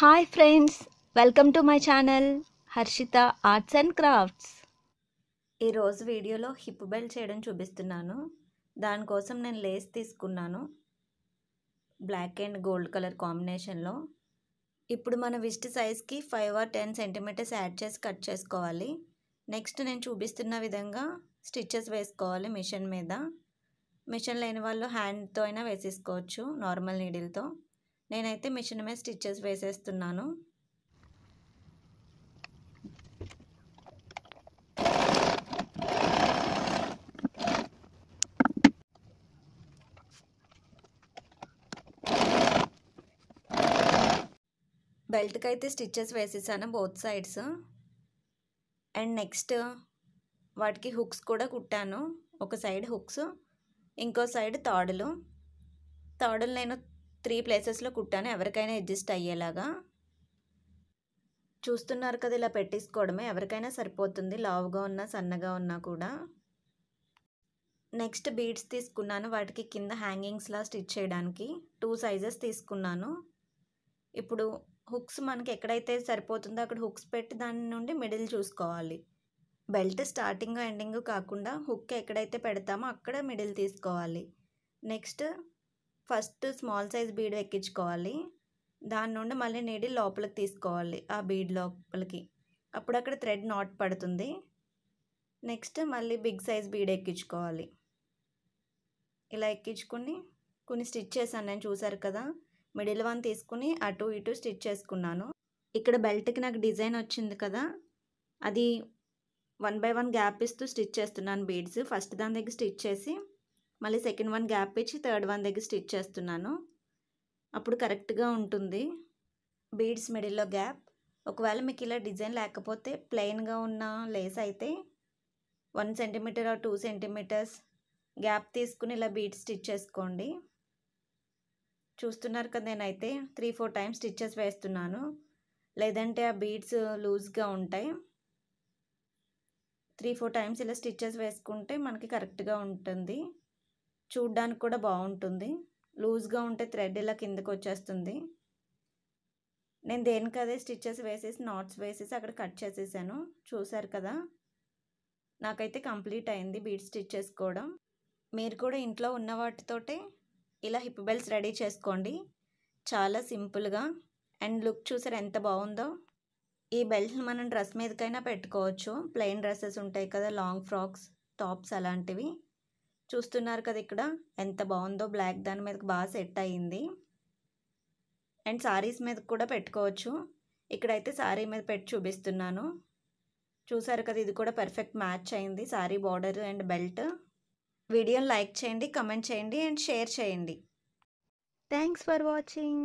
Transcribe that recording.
hi friends welcome to my channel Harshita arts and crafts ఈరోజు వీడియోలో hip belt చేయడం చూపిస్తున్నాను దానికోసం నేను లేస్ తీసుకున్నాను బ్లాక్ అండ్ గోల్డ్ కలర్ కాంబినేషన్లో ఇప్పుడు మన విస్ట్ సైజ్కి five or ten centimetres add చేసి కట్ చేసుకోవాలి నెక్స్ట్ నేను చూపిస్తున్న విధంగా స్టిచ్చెస్ వేసుకోవాలి మిషన్ మీద మిషన్ లేని వాళ్ళు హ్యాండ్తో అయినా వేసేసుకోవచ్చు నార్మల్ నీడిల్తో నేనైతే మిషన్ మీద స్టిచ్చెస్ వేసేస్తున్నాను బెల్ట్కి అయితే స్టిచ్చెస్ వేసేసాను బోత్ సైడ్స్ అండ్ నెక్స్ట్ వాటికి హుక్స్ కూడా కుట్టాను ఒక సైడ్ హుక్స్ ఇంకో సైడ్ తాడులు తాడులు నేను త్రీ ప్లేసెస్లో కుట్టాను ఎవరికైనా అడ్జస్ట్ అయ్యేలాగా చూస్తున్నారు కదా ఇలా పెట్టేసుకోవడమే ఎవరికైనా సరిపోతుంది లావుగా ఉన్నా సన్నగా ఉన్నా కూడా నెక్స్ట్ బీడ్స్ తీసుకున్నాను వాటికి కింద హ్యాంగింగ్స్లా స్టిచ్ చేయడానికి టూ సైజెస్ తీసుకున్నాను ఇప్పుడు హుక్స్ మనకి ఎక్కడైతే సరిపోతుందో అక్కడ హుక్స్ పెట్టి దాని నుండి మిడిల్ చూసుకోవాలి బెల్ట్ స్టార్టింగ్ ఎండింగ్ కాకుండా హుక్ ఎక్కడైతే పెడతామో అక్కడ మిడిల్ తీసుకోవాలి next first small size bead ఎక్కించుకోవాలి దాని నుండి మళ్ళీ నీడి లోపలికి తీసుకోవాలి ఆ బీడ్ లోపలికి అప్పుడు అక్కడ థ్రెడ్ నాట్ పడుతుంది నెక్స్ట్ మళ్ళీ బిగ్ సైజ్ బీడ్ ఎక్కించుకోవాలి ఇలా ఎక్కించుకుని కొన్ని స్టిచ్ చేశాను నేను చూసారు కదా మిడిల్ వన్ తీసుకుని అటు ఇటు స్టిచ్ చేసుకున్నాను ఇక్కడ బెల్ట్కి నాకు డిజైన్ వచ్చింది కదా అది వన్ బై వన్ గ్యాప్ ఇస్తూ స్టిచ్ చేస్తున్నాను బీడ్స్ ఫస్ట్ దాని దగ్గర స్టిచ్ చేసి మళ్ళీ సెకండ్ వన్ గ్యాప్ ఇచ్చి థర్డ్ వన్ దగ్గర స్టిచ్ చేస్తున్నాను అప్పుడు కరెక్ట్గా ఉంటుంది బీడ్స్ మిడిల్లో గ్యాప్ ఒకవేళ మీకు ఇలా డిజైన్ లేకపోతే ప్లెయిన్గా ఉన్న లేస్ అయితే one centimetre or two centimetres gap తీసుకుని ఇలా బీడ్స్ స్టిచ్ చేసుకోండి చూస్తున్నారు కదా నేనైతే త్రీ ఫోర్ టైమ్స్ స్టిచ్చెస్ వేస్తున్నాను లేదంటే ఆ బీడ్స్ లూజ్గా ఉంటాయి త్రీ ఫోర్ టైమ్స్ ఇలా స్టిచ్చెస్ వేసుకుంటే మనకి కరెక్ట్గా ఉంటుంది చూడ్డానికి కూడా బాగుంటుంది లూజ్గా ఉంటే థ్రెడ్ ఇలా కిందకు వచ్చేస్తుంది నేను దేనికదే స్టిచ్చెస్ వేసేసి నాట్స్ వేసేసి అక్కడ కట్ చేసేసాను చూశారు కదా నాకైతే కంప్లీట్ అయింది బీడ్ స్టిచ్ చేసుకోవడం మీరు కూడా ఇంట్లో ఉన్న వాటితోటే ఇలా హిప్ బెల్స్ రెడీ చేసుకోండి చాలా సింపుల్గా అండ్ లుక్ చూసారు ఎంత బాగుందో ఈ బెల్ట్ మనం డ్రెస్ మీదకైనా పెట్టుకోవచ్చు ప్లెయిన్ డ్రెస్సెస్ ఉంటాయి కదా లాంగ్ ఫ్రాక్స్ టాప్స్ అలాంటివి చూస్తున్నారు కదా ఇక్కడ ఎంత బాగుందో బ్లాక్ దాని మీదకి బాగా సెట్ అయ్యింది అండ్ సారీస్ మీద కూడా పెట్టుకోవచ్చు ఇక్కడైతే శారీ మీద పెట్టి చూపిస్తున్నాను చూసారు కదా ఇది కూడా పర్ఫెక్ట్ మ్యాచ్ అయింది శారీ బార్డర్ అండ్ బెల్ట్ వీడియోని లైక్ చేయండి కమెంట్ చేయండి అండ్ షేర్ చేయండి థ్యాంక్స్ ఫర్ వాచింగ్